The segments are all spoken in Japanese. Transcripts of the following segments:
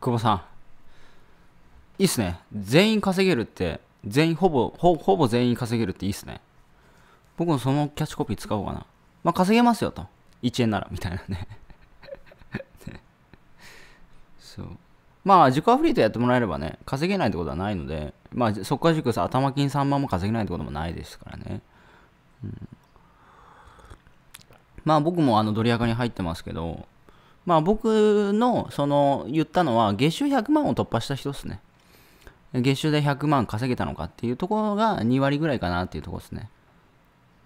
久保さん。いいっすね。全員稼げるって、全員ほぼほ、ほぼ全員稼げるっていいっすね。僕もそのキャッチコピー使おうかな。まあ、稼げますよと。1円なら、みたいなねね。そう。まあ、自己アフリートやってもらえればね、稼げないってことはないので、まあ、そっから塾さ、頭金3万も稼げないってこともないですからね。うん、まあ、僕もあの、ドリアカに入ってますけど、まあ僕のその言ったのは月収100万を突破した人ですね。月収で100万稼げたのかっていうところが2割ぐらいかなっていうところですね。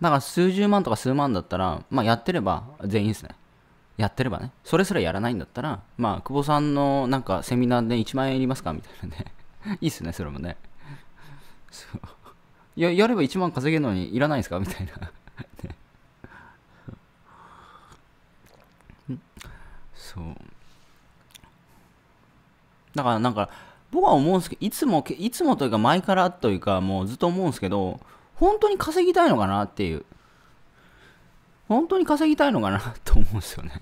だから数十万とか数万だったら、まあやってれば全員ですね。やってればね。それすらやらないんだったら、まあ久保さんのなんかセミナーで1万円いりますかみたいなね。いいっすね、それもね。そうややれば1万稼げるのにいらないですかみたいな。ねそうだからなんか僕は思うんですけどいつもいつもというか前からというかもうずっと思うんですけど本当に稼ぎたいのかなっていう本当に稼ぎたいのかなと思うんですよね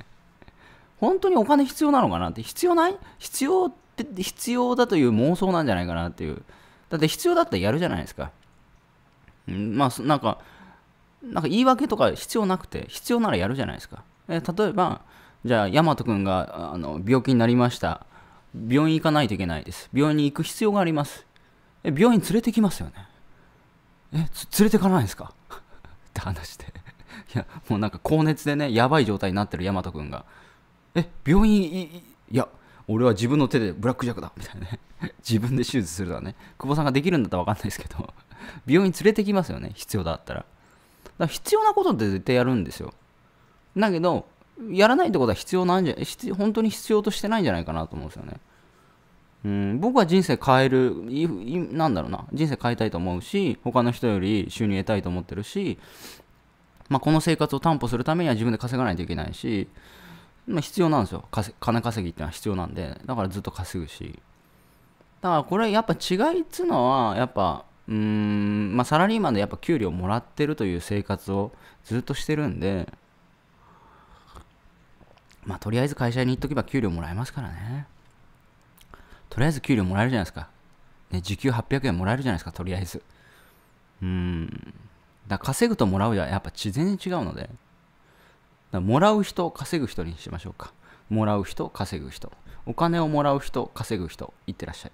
本当にお金必要なのかなって必要ない必要って必要だという妄想なんじゃないかなっていうだって必要だったらやるじゃないですかんまあなんかなんか言い訳とか必要なくて必要ならやるじゃないですか例えばじゃあ、大和ト君があの病気になりました。病院行かないといけないです。病院に行く必要があります。え、病院連れてきますよね。え、連れてかないんですかって話でいや、もうなんか高熱でね、やばい状態になってる大和ト君が。え、病院い、いや、俺は自分の手でブラックジャックだみたいなね自分で手術するとはね。久保さんができるんだったら分かんないですけど病院連れてきますよね。必要だったら。だから必要なことって絶対やるんですよ。だけど、やらないってことは必要なんじゃ本当に必要としてないんじゃないかなと思うんですよね。うん、僕は人生変えるいい、なんだろうな、人生変えたいと思うし、他の人より収入得たいと思ってるし、まあ、この生活を担保するためには自分で稼がないといけないし、まあ、必要なんですよ。金稼ぎってのは必要なんで、だからずっと稼ぐし。だからこれやっぱ違いっつうのは、やっぱ、うん、まあ、サラリーマンでやっぱ給料もらってるという生活をずっとしてるんで、まあ、とりあえず会社に行っとけば給料もらえますからね。とりあえず給料もらえるじゃないですか。ね、時給800円もらえるじゃないですか、とりあえず。うん。だ稼ぐともらうじゃやっぱ自然違うので。だもらう人、稼ぐ人にしましょうか。もらう人、稼ぐ人。お金をもらう人、稼ぐ人。いってらっしゃい。